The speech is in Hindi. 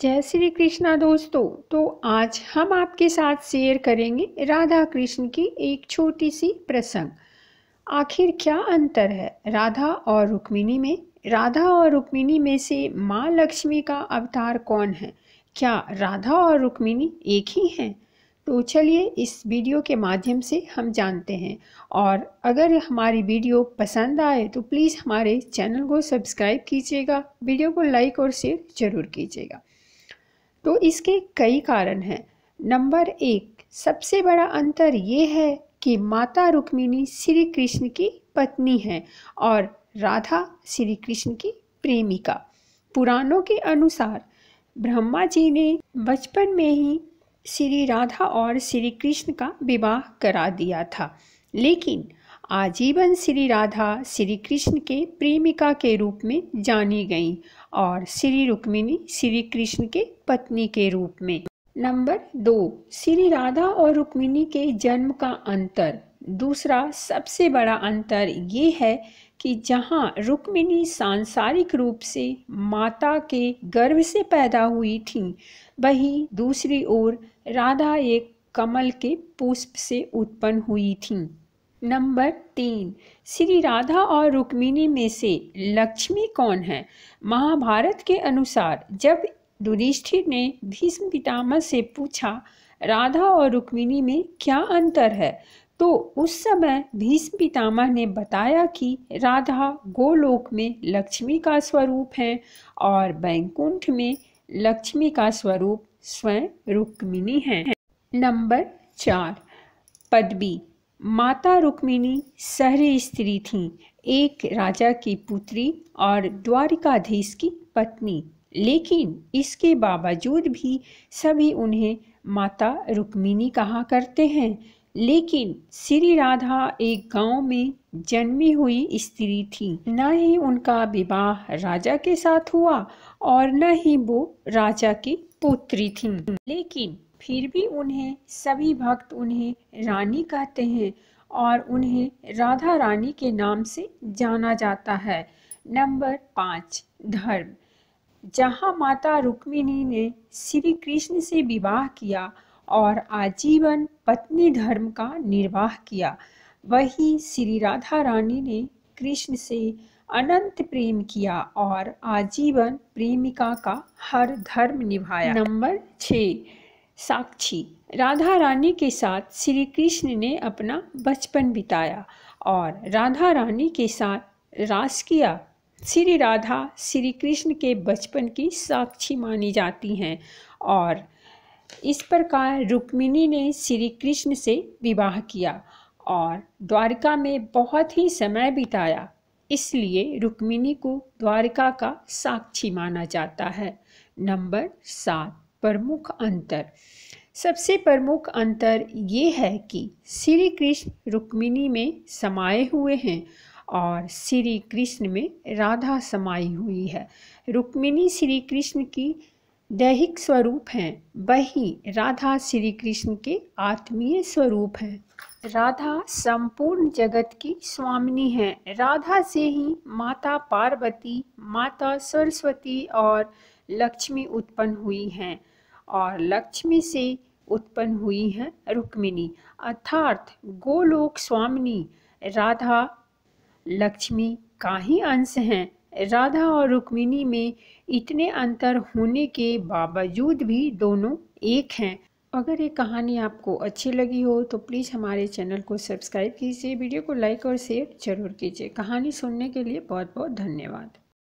जय श्री कृष्णा दोस्तों तो आज हम आपके साथ शेयर करेंगे राधा कृष्ण की एक छोटी सी प्रसंग आखिर क्या अंतर है राधा और रुक्मिणी में राधा और रुक्मिणी में से माँ लक्ष्मी का अवतार कौन है क्या राधा और रुक्मिणी एक ही हैं तो चलिए इस वीडियो के माध्यम से हम जानते हैं और अगर हमारी वीडियो पसंद आए तो प्लीज़ हमारे चैनल को सब्सक्राइब कीजिएगा वीडियो को लाइक और शेयर ज़रूर कीजिएगा तो इसके कई कारण हैं नंबर एक सबसे बड़ा अंतर ये है कि माता रुक्मिणी श्री कृष्ण की पत्नी है और राधा श्री कृष्ण की प्रेमिका पुराणों के अनुसार ब्रह्मा जी ने बचपन में ही श्री राधा और श्री कृष्ण का विवाह करा दिया था लेकिन आजीवन श्री राधा श्री कृष्ण के प्रेमिका के रूप में जानी गईं और श्री रुक्मिणी श्री कृष्ण के पत्नी के रूप में नंबर दो श्री राधा और रुक्मिणी के जन्म का अंतर दूसरा सबसे बड़ा अंतर ये है कि जहाँ रुक्मिणी सांसारिक रूप से माता के गर्भ से पैदा हुई थी वहीं दूसरी ओर राधा एक कमल के पुष्प से उत्पन्न हुई थी नंबर तीन श्री राधा और रुक्मिणी में से लक्ष्मी कौन है महाभारत के अनुसार जब दुधिष्ठिर ने भीष्म पितामह से पूछा राधा और रुक्मिणी में क्या अंतर है तो उस समय भीष्म पितामह ने बताया कि राधा गोलोक में लक्ष्मी का स्वरूप है और बैकुंठ में लक्ष्मी का स्वरूप स्वयं रुक्मिणी है नंबर चार पदवी माता रुक्मिणी सहरी स्त्री थी एक राजा की पुत्री और द्वारिकाधीश की पत्नी लेकिन इसके बावजूद भी सभी उन्हें माता रुक्मिणी कहा करते हैं लेकिन श्री राधा एक गांव में जन्मी हुई स्त्री थी न ही उनका विवाह राजा के साथ हुआ और न ही वो राजा की पुत्री थी लेकिन फिर भी उन्हें सभी भक्त उन्हें रानी कहते हैं और उन्हें राधा रानी के नाम से जाना जाता है नंबर पाँच धर्म जहाँ माता रुक्मिणी ने श्री कृष्ण से विवाह किया और आजीवन पत्नी धर्म का निर्वाह किया वही श्री राधा रानी ने कृष्ण से अनंत प्रेम किया और आजीवन प्रेमिका का हर धर्म निभाया नंबर छः साक्षी राधा रानी के साथ श्री कृष्ण ने अपना बचपन बिताया और राधा रानी के साथ रास किया श्री राधा श्री कृष्ण के बचपन की साक्षी मानी जाती हैं और इस प्रकार रुक्मिणी ने श्री कृष्ण से विवाह किया और द्वारका में बहुत ही समय बिताया इसलिए रुक्मिणी को द्वारका का साक्षी माना जाता है नंबर सात प्रमुख अंतर सबसे प्रमुख अंतर ये है कि श्री कृष्ण रुक्मिणी में समाये हुए हैं और श्री कृष्ण में राधा समाई हुई है रुक्मिणी श्री कृष्ण की दैहिक स्वरूप हैं वही राधा श्री कृष्ण के आत्मीय स्वरूप हैं राधा संपूर्ण जगत की स्वामिनी हैं राधा से ही माता पार्वती माता सरस्वती और लक्ष्मी उत्पन्न हुई हैं और लक्ष्मी से उत्पन्न हुई हैं रुक्मिणी अर्थात गोलोक स्वामिनी राधा लक्ष्मी का ही अंश हैं राधा और रुक्मिणी में इतने अंतर होने के बावजूद भी दोनों एक हैं अगर ये कहानी आपको अच्छी लगी हो तो प्लीज़ हमारे चैनल को सब्सक्राइब कीजिए वीडियो को लाइक और शेयर जरूर कीजिए कहानी सुनने के लिए बहुत बहुत धन्यवाद